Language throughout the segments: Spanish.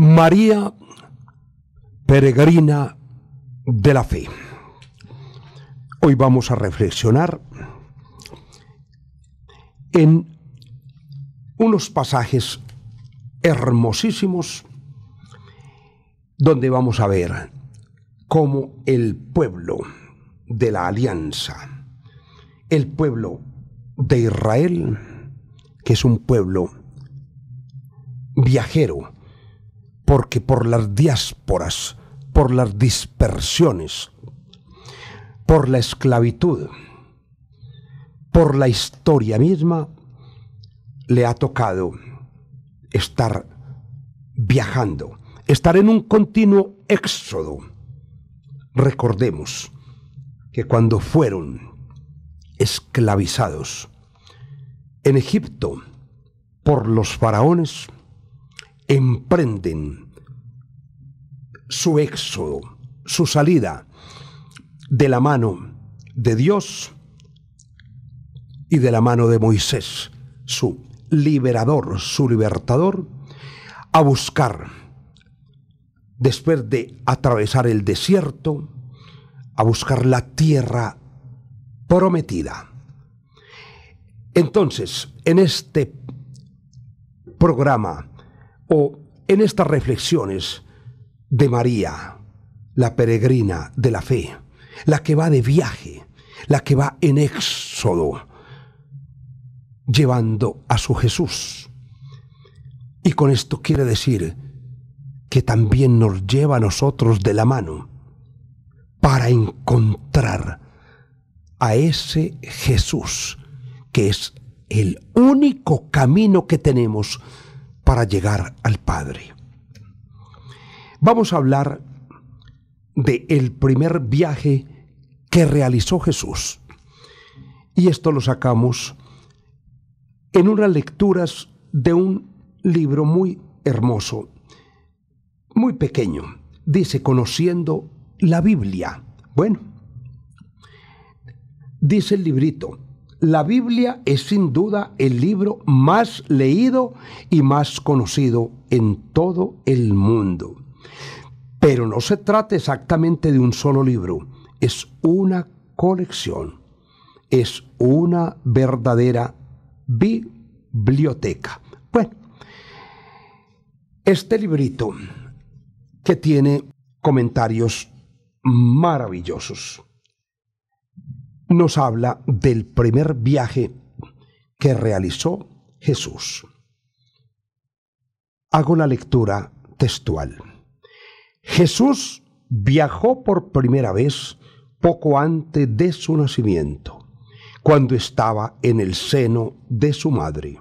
María Peregrina de la Fe. Hoy vamos a reflexionar en unos pasajes hermosísimos donde vamos a ver cómo el pueblo de la alianza, el pueblo de Israel, que es un pueblo viajero, porque por las diásporas, por las dispersiones, por la esclavitud, por la historia misma, le ha tocado estar viajando, estar en un continuo éxodo. Recordemos que cuando fueron esclavizados en Egipto por los faraones, emprenden su éxodo, su salida de la mano de Dios y de la mano de Moisés, su liberador, su libertador, a buscar, después de atravesar el desierto, a buscar la tierra prometida. Entonces, en este programa o en estas reflexiones de María, la peregrina de la fe, la que va de viaje, la que va en éxodo, llevando a su Jesús. Y con esto quiere decir que también nos lleva a nosotros de la mano para encontrar a ese Jesús, que es el único camino que tenemos para llegar al Padre. Vamos a hablar de el primer viaje que realizó Jesús. Y esto lo sacamos en unas lecturas de un libro muy hermoso, muy pequeño. Dice, conociendo la Biblia. Bueno, dice el librito, la Biblia es sin duda el libro más leído y más conocido en todo el mundo. Pero no se trata exactamente de un solo libro, es una colección, es una verdadera biblioteca. Bueno, este librito que tiene comentarios maravillosos nos habla del primer viaje que realizó Jesús. Hago la lectura textual. Jesús viajó por primera vez poco antes de su nacimiento, cuando estaba en el seno de su madre.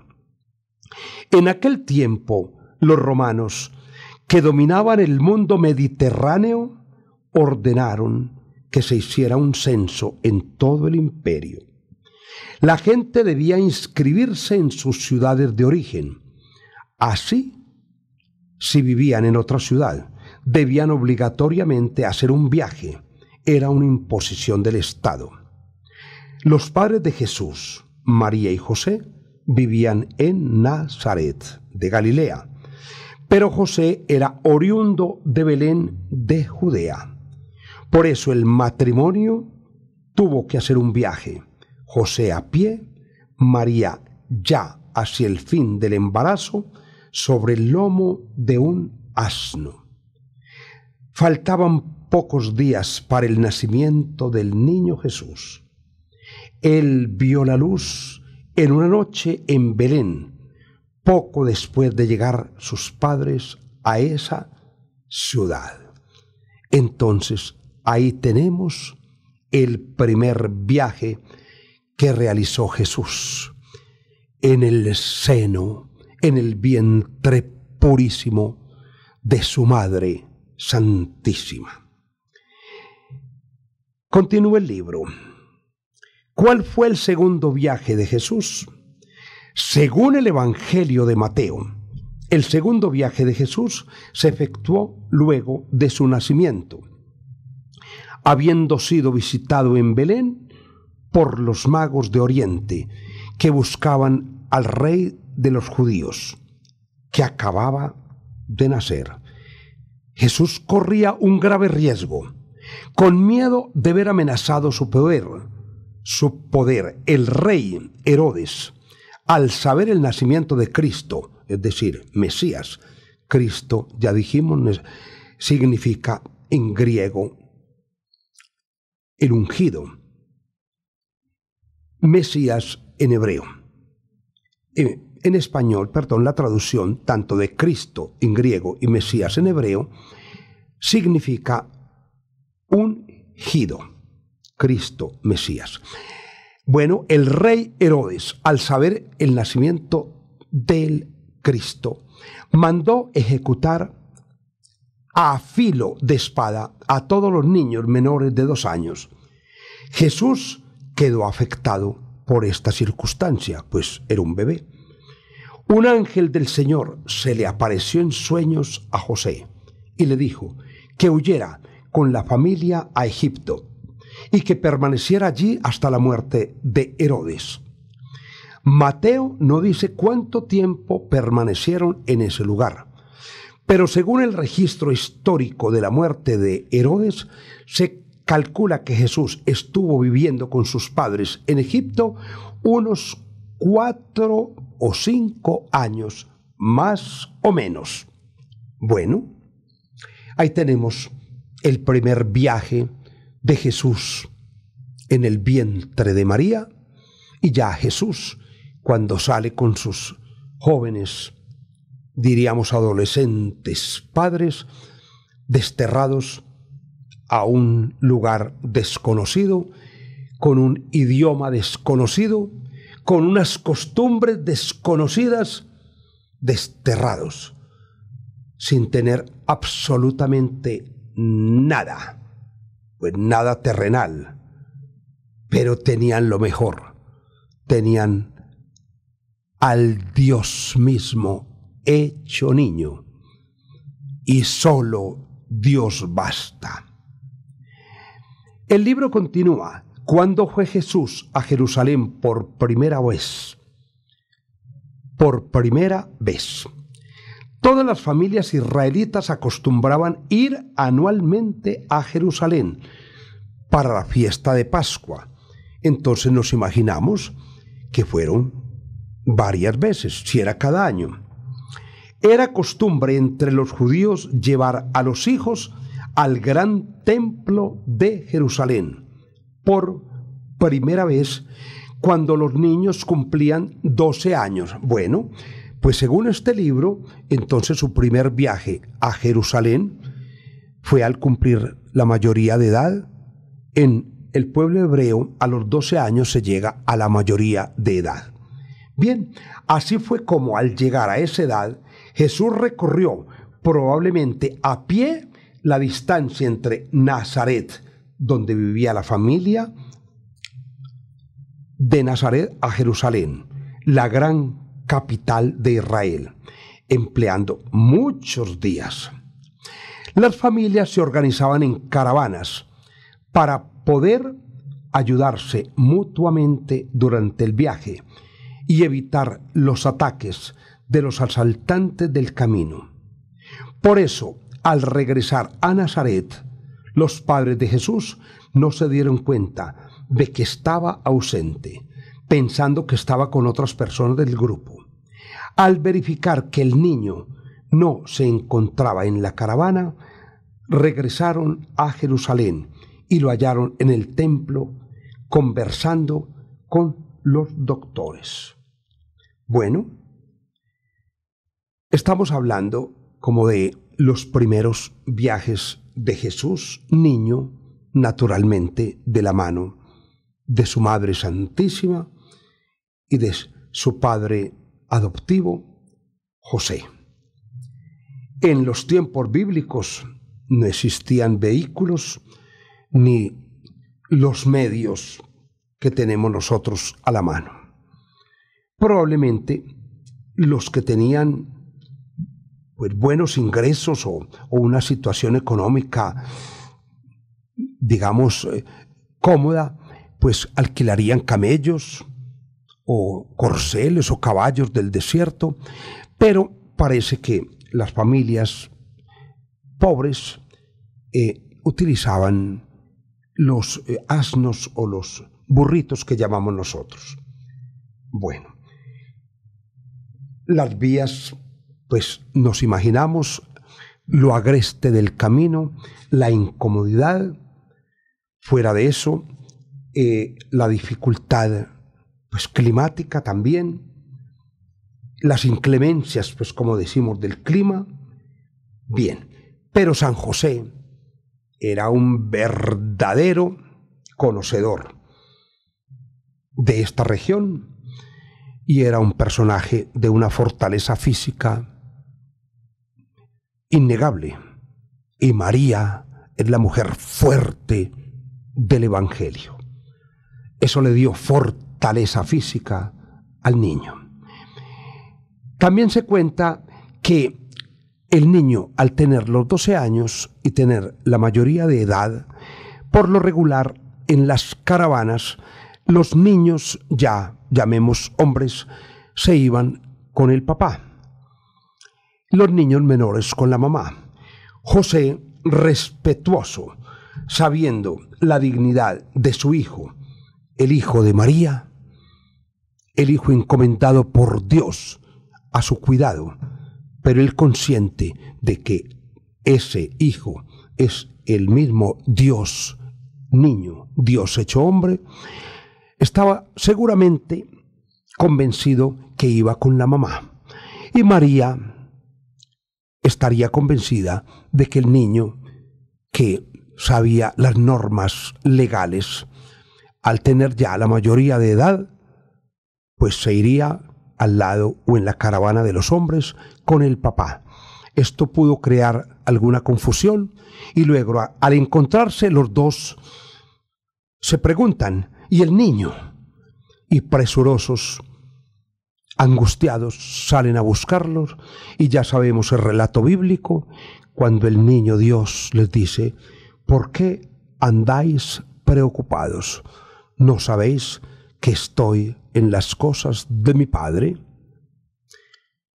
En aquel tiempo, los romanos, que dominaban el mundo mediterráneo, ordenaron que se hiciera un censo en todo el imperio. La gente debía inscribirse en sus ciudades de origen. Así, si vivían en otra ciudad, debían obligatoriamente hacer un viaje. Era una imposición del Estado. Los padres de Jesús, María y José, vivían en Nazaret, de Galilea, pero José era oriundo de Belén, de Judea. Por eso el matrimonio tuvo que hacer un viaje. José a pie, María ya hacia el fin del embarazo, sobre el lomo de un asno. Faltaban pocos días para el nacimiento del niño Jesús. Él vio la luz en una noche en Belén, poco después de llegar sus padres a esa ciudad. Entonces Ahí tenemos el primer viaje que realizó Jesús en el seno, en el vientre purísimo de su Madre Santísima. Continúa el libro. ¿Cuál fue el segundo viaje de Jesús? Según el Evangelio de Mateo, el segundo viaje de Jesús se efectuó luego de su nacimiento habiendo sido visitado en Belén por los magos de Oriente que buscaban al rey de los judíos, que acababa de nacer. Jesús corría un grave riesgo, con miedo de ver amenazado su poder. Su poder, el rey Herodes, al saber el nacimiento de Cristo, es decir, Mesías, Cristo, ya dijimos, significa en griego el ungido, Mesías en hebreo. En, español, perdón, la traducción tanto de Cristo en griego y Mesías en hebreo significa ungido, Cristo, Mesías. Bueno, el rey Herodes, al saber el nacimiento del Cristo, mandó ejecutar a filo de espada a todos los niños menores de dos años. Jesús quedó afectado por esta circunstancia, pues era un bebé. Un ángel del Señor se le apareció en sueños a José y le dijo que huyera con la familia a Egipto y que permaneciera allí hasta la muerte de Herodes. Mateo no dice cuánto tiempo permanecieron en ese lugar, pero según el registro histórico de la muerte de Herodes, se calcula que Jesús estuvo viviendo con sus padres en Egipto unos cuatro o cinco años, más o menos. Bueno, ahí tenemos el primer viaje de Jesús en el vientre de María y ya Jesús cuando sale con sus jóvenes diríamos adolescentes, padres, desterrados a un lugar desconocido, con un idioma desconocido, con unas costumbres desconocidas, desterrados, sin tener absolutamente nada, pues nada terrenal, pero tenían lo mejor, tenían al Dios mismo hecho niño. Y solo Dios basta. El libro continúa. Cuando fue Jesús a Jerusalén por primera vez? Por primera vez. Todas las familias israelitas acostumbraban ir anualmente a Jerusalén para la fiesta de Pascua. Entonces nos imaginamos que fueron varias veces, si era cada año. Era costumbre entre los judíos llevar a los hijos al gran templo de Jerusalén. Por primera vez, cuando los niños cumplían 12 años. Bueno, pues según este libro, entonces su primer viaje a Jerusalén fue al cumplir la mayoría de edad. En el pueblo hebreo, a los 12 años se llega a la mayoría de edad. Bien, así fue como al llegar a esa edad, Jesús recorrió probablemente a pie la distancia entre Nazaret, donde vivía la familia, de Nazaret a Jerusalén, la gran capital de Israel, empleando muchos días. Las familias se organizaban en caravanas para poder ayudarse mutuamente durante el viaje y evitar los ataques de los asaltantes del camino. Por eso, al regresar a Nazaret, los padres de Jesús no se dieron cuenta de que estaba ausente, pensando que estaba con otras personas del grupo. Al verificar que el niño no se encontraba en la caravana, regresaron a Jerusalén y lo hallaron en el templo conversando con los doctores. Bueno, Estamos hablando como de los primeros viajes de Jesús, niño, naturalmente de la mano de su Madre Santísima y de su padre adoptivo, José. En los tiempos bíblicos no existían vehículos ni los medios que tenemos nosotros a la mano. Probablemente los que tenían pues, buenos ingresos o, una situación económica, digamos, eh, cómoda, pues alquilarían camellos o corceles o caballos del desierto, pero parece que las familias pobres eh, utilizaban los eh, asnos o los burritos que llamamos nosotros. Bueno, las vías pues nos imaginamos lo agreste del camino, la incomodidad, fuera de eso, eh, la dificultad pues, climática también, las inclemencias, pues como decimos, del clima. Bien, pero San José era un verdadero conocedor de esta región y era un personaje de una fortaleza física innegable. Y María es la mujer fuerte del Evangelio. Eso le dio fortaleza física al niño. También se cuenta que el niño, al tener los 12 años y tener la mayoría de edad, por lo regular en las caravanas, los niños ya, llamemos hombres, se iban con el papá los niños menores con la mamá. José, respetuoso, sabiendo la dignidad de su hijo, el hijo de María, el hijo encomendado por Dios a su cuidado, pero él consciente de que ese hijo es el mismo Dios niño, Dios hecho hombre, estaba seguramente convencido que iba con la mamá. Y María estaría convencida de que el niño que sabía las normas legales, al tener ya la mayoría de edad, pues se iría al lado o en la caravana de los hombres con el papá. Esto pudo crear alguna confusión y luego al encontrarse los dos se preguntan, ¿y el niño? Y presurosos angustiados salen a buscarlos y ya sabemos el relato bíblico cuando el niño Dios les dice, ¿por qué andáis preocupados? ¿No sabéis que estoy en las cosas de mi Padre?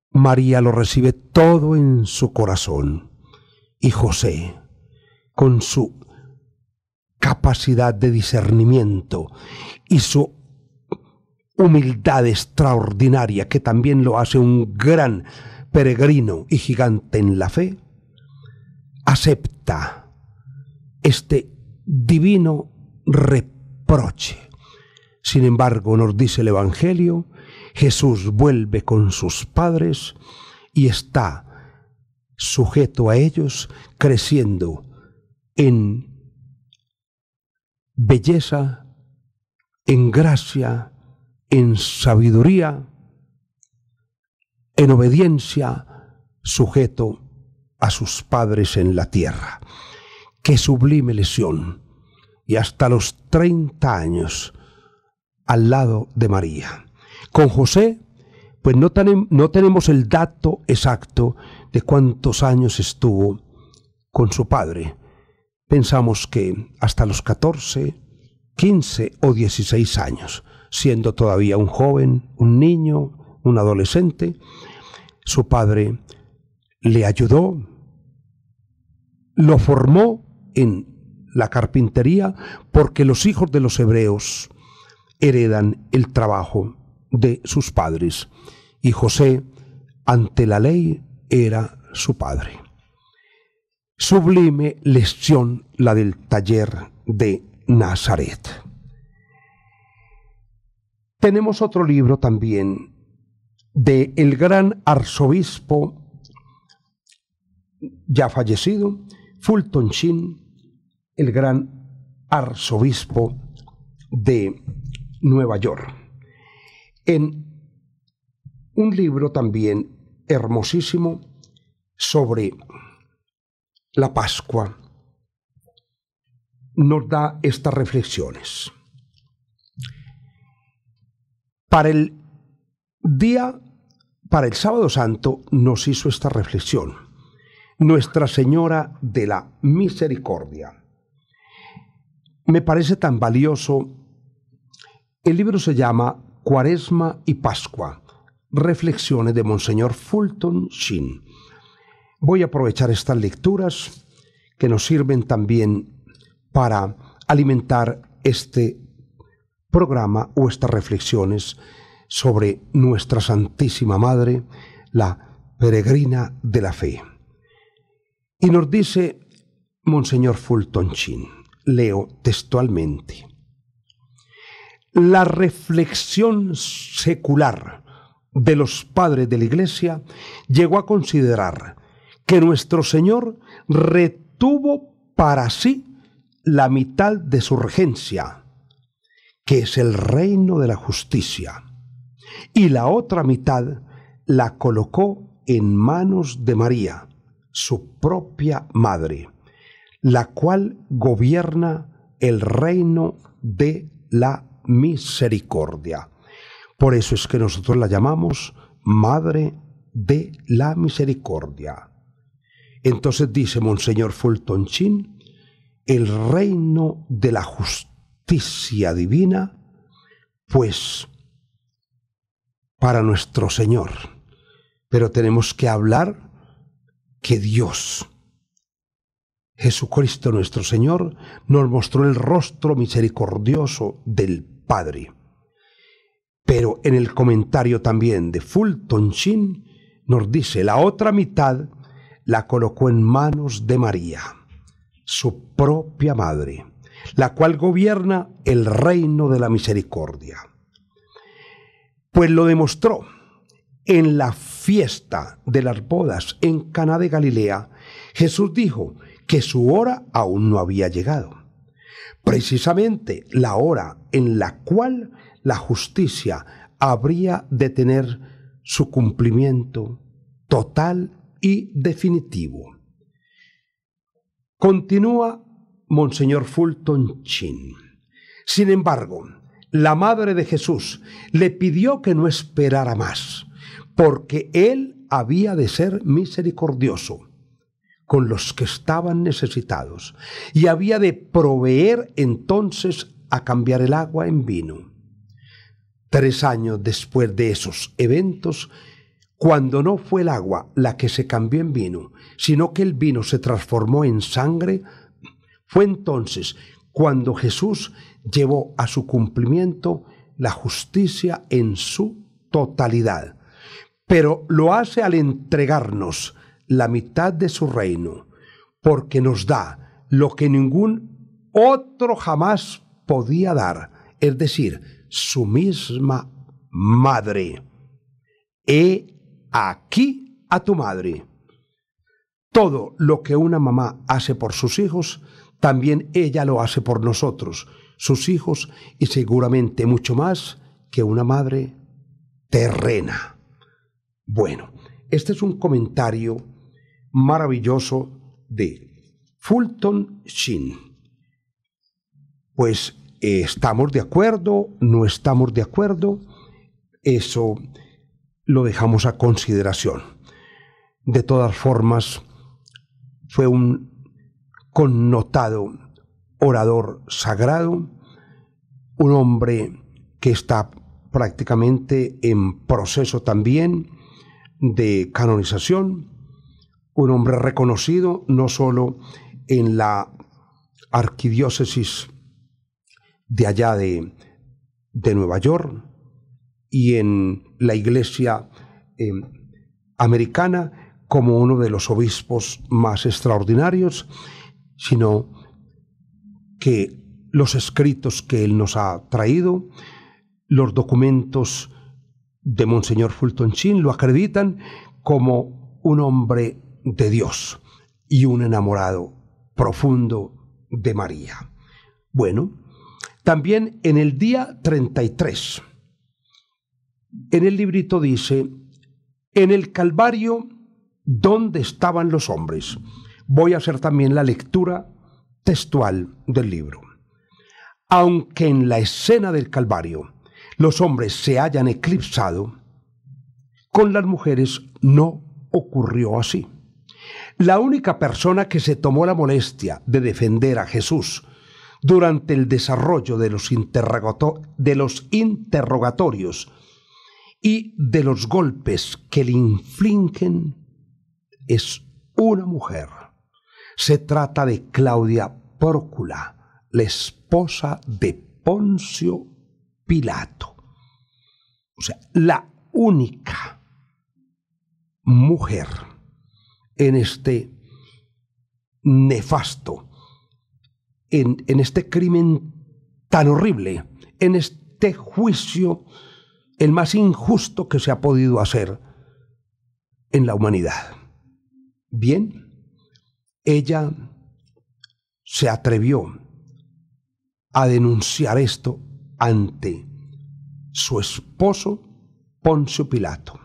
María lo recibe todo en su corazón y José, con su capacidad de discernimiento y su humildad extraordinaria que también lo hace un gran peregrino y gigante en la fe, acepta este divino reproche. Sin embargo, nos dice el Evangelio, Jesús vuelve con sus padres y está sujeto a ellos, creciendo en belleza, en gracia, en sabiduría, en obediencia, sujeto a sus padres en la tierra. Qué sublime lesión. Y hasta los 30 años al lado de María. Con José, pues no, tenemos el dato exacto de cuántos años estuvo con su padre. Pensamos que hasta los 14, 15 o 16 años siendo todavía un joven, un niño, un adolescente. Su padre le ayudó, lo formó en la carpintería, porque los hijos de los hebreos heredan el trabajo de sus padres. Y José, ante la ley, era su padre. Sublime lesión la del taller de Nazaret. Tenemos otro libro también de el gran arzobispo ya fallecido, Fulton Sheen, el gran arzobispo de Nueva York. En un libro también hermosísimo sobre la Pascua nos da estas reflexiones. Para el día, para el sábado santo, nos hizo esta reflexión. Nuestra Señora de la Misericordia. Me parece tan valioso. El libro se llama Cuaresma y Pascua. Reflexiones de Monseñor Fulton Sheen. Voy a aprovechar estas lecturas que nos sirven también para alimentar este programa o estas reflexiones sobre nuestra Santísima Madre, la peregrina de la fe. Y nos dice Monseñor Fulton leo textualmente, la reflexión secular de los padres de la Iglesia llegó a considerar que nuestro Señor retuvo para sí la mitad de su urgencia, que es el reino de la justicia, y la otra mitad la colocó en manos de María, su propia madre, la cual gobierna el reino de la misericordia. Por eso es que nosotros la llamamos Madre de la Misericordia. Entonces dice Monseñor Fulton Chin, el reino de la justicia justicia divina, pues para nuestro Señor. Pero tenemos que hablar que Dios, Jesucristo nuestro Señor, nos mostró el rostro misericordioso del Padre. Pero en el comentario también de Fulton Sheen nos dice, la otra mitad la colocó en manos de María, su propia madre la cual gobierna el reino de la misericordia. Pues lo demostró en la fiesta de las bodas en Caná de Galilea, Jesús dijo que su hora aún no había llegado. Precisamente la hora en la cual la justicia habría de tener su cumplimiento total y definitivo. Continúa Monseñor Fulton Chin. Sin embargo, la madre de Jesús le pidió que no esperara más, porque él había de ser misericordioso con los que estaban necesitados y había de proveer entonces a cambiar el agua en vino. Tres años después de esos eventos, cuando no fue el agua la que se cambió en vino, sino que el vino se transformó en sangre, fue entonces cuando Jesús llevó a su cumplimiento la justicia en su totalidad, pero lo hace al entregarnos la mitad de su reino, porque nos da lo que ningún otro jamás podía dar, es decir, su misma madre. He aquí a tu madre. Todo lo que una mamá hace por sus hijos también ella lo hace por nosotros, sus hijos, y seguramente mucho más que una madre terrena. Bueno, este es un comentario maravilloso de Fulton Sheen. Pues eh, estamos de acuerdo, no estamos de acuerdo, eso lo dejamos a consideración. De todas formas, fue un connotado orador sagrado, un hombre que está prácticamente en proceso también de canonización, un hombre reconocido no solo en la arquidiócesis de allá de, Nueva York y en la iglesia eh, americana como uno de los obispos más extraordinarios, sino que los escritos que él nos ha traído, los documentos de Monseñor Fulton Sheen lo acreditan como un hombre de Dios y un enamorado profundo de María. Bueno, también en el día 33, en el librito dice, en el Calvario, ¿dónde estaban los hombres? voy a hacer también la lectura textual del libro. Aunque en la escena del Calvario los hombres se hayan eclipsado, con las mujeres no ocurrió así. La única persona que se tomó la molestia de defender a Jesús durante el desarrollo de los, interrogatorios y de los golpes que le infligen es una mujer. Se trata de Claudia Pórcula, la esposa de Poncio Pilato. O sea, la única mujer en este nefasto, en, en, este crimen tan horrible, en este juicio el más injusto que se ha podido hacer en la humanidad. Bien, ella se atrevió a denunciar esto ante su esposo Poncio Pilato.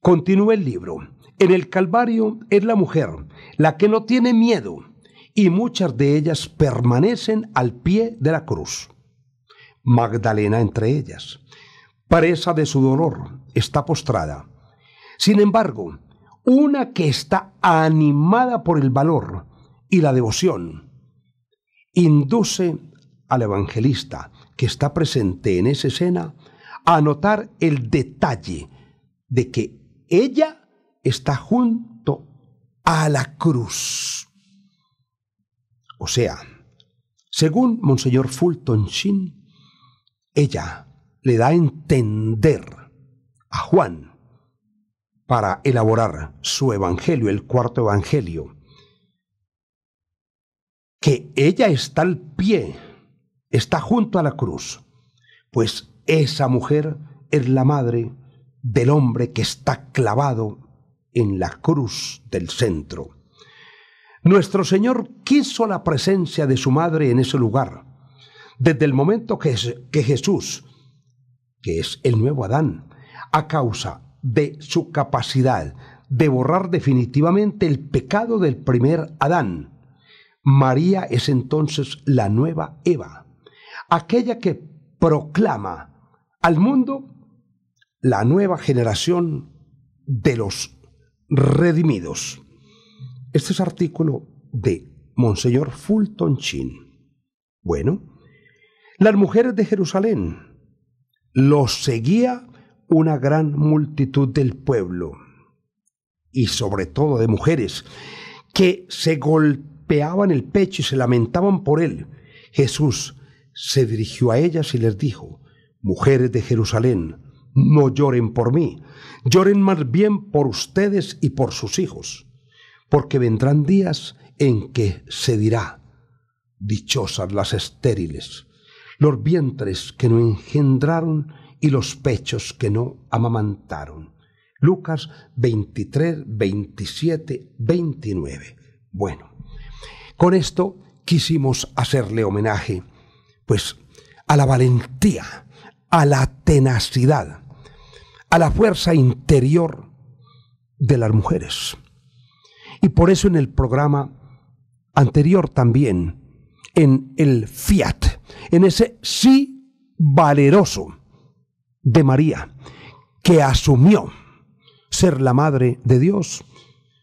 Continúa el libro. En el Calvario es la mujer la que no tiene miedo y muchas de ellas permanecen al pie de la cruz. Magdalena entre ellas, presa de su dolor, está postrada. Sin embargo, una que está animada por el valor y la devoción. Induce al evangelista que está presente en esa escena a notar el detalle de que ella está junto a la cruz. O sea, según Monseñor Fulton Sheen, ella le da a entender a Juan para elaborar su evangelio, el cuarto evangelio, que ella está al pie, está junto a la cruz, pues esa mujer es la madre del hombre que está clavado en la cruz del centro. Nuestro Señor quiso la presencia de su madre en ese lugar. Desde el momento que, que Jesús, que es el nuevo Adán, a causa de su capacidad de borrar definitivamente el pecado del primer Adán. María es entonces la nueva Eva, aquella que proclama al mundo la nueva generación de los redimidos. Este es artículo de Monseñor Fulton Chin. Bueno, las mujeres de Jerusalén los seguía una gran multitud del pueblo, y sobre todo de mujeres, que se golpeaban el pecho y se lamentaban por él. Jesús se dirigió a ellas y les dijo, Mujeres de Jerusalén, no lloren por mí, lloren más bien por ustedes y por sus hijos, porque vendrán días en que se dirá, dichosas las estériles, los vientres que no engendraron y los pechos que no amamantaron. Lucas 23, 27, 29. Bueno, con esto quisimos hacerle homenaje, pues, a la valentía, a la tenacidad, a la fuerza interior de las mujeres. Y por eso en el programa anterior también, en el Fiat, en ese sí valeroso, de María, que asumió ser la madre de Dios,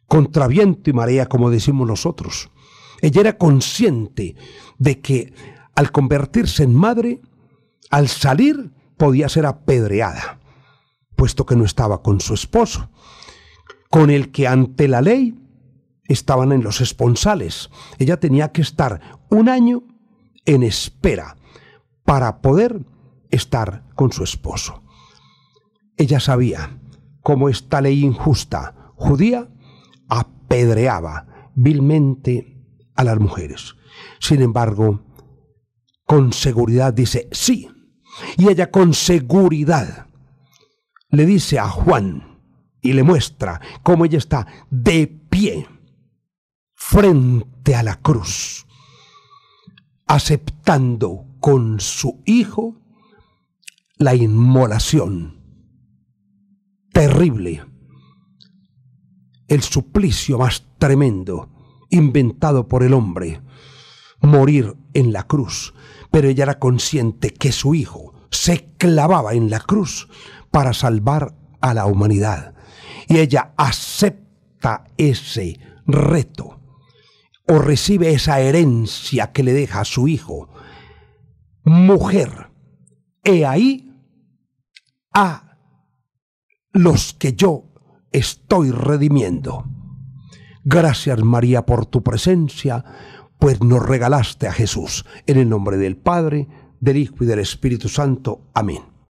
contra viento y María, como decimos nosotros. Ella era consciente de que al convertirse en madre, al salir, podía ser apedreada, puesto que no estaba con su esposo, con el que ante la ley estaban en los esponsales. Ella tenía que estar un año en espera para poder estar con su esposo. Ella sabía cómo esta ley injusta judía apedreaba vilmente a las mujeres. Sin embargo, con seguridad dice sí. Y ella con seguridad le dice a Juan y le muestra cómo ella está de pie frente a la cruz, aceptando con su hijo la inmolación. Terrible. El suplicio más tremendo inventado por el hombre. Morir en la cruz. Pero ella era consciente que su hijo se clavaba en la cruz para salvar a la humanidad. Y ella acepta ese reto o recibe esa herencia que le deja a su hijo. Mujer, he ahí a los que yo estoy redimiendo. Gracias María por tu presencia, pues nos regalaste a Jesús. En el nombre del Padre, del Hijo y del Espíritu Santo. Amén.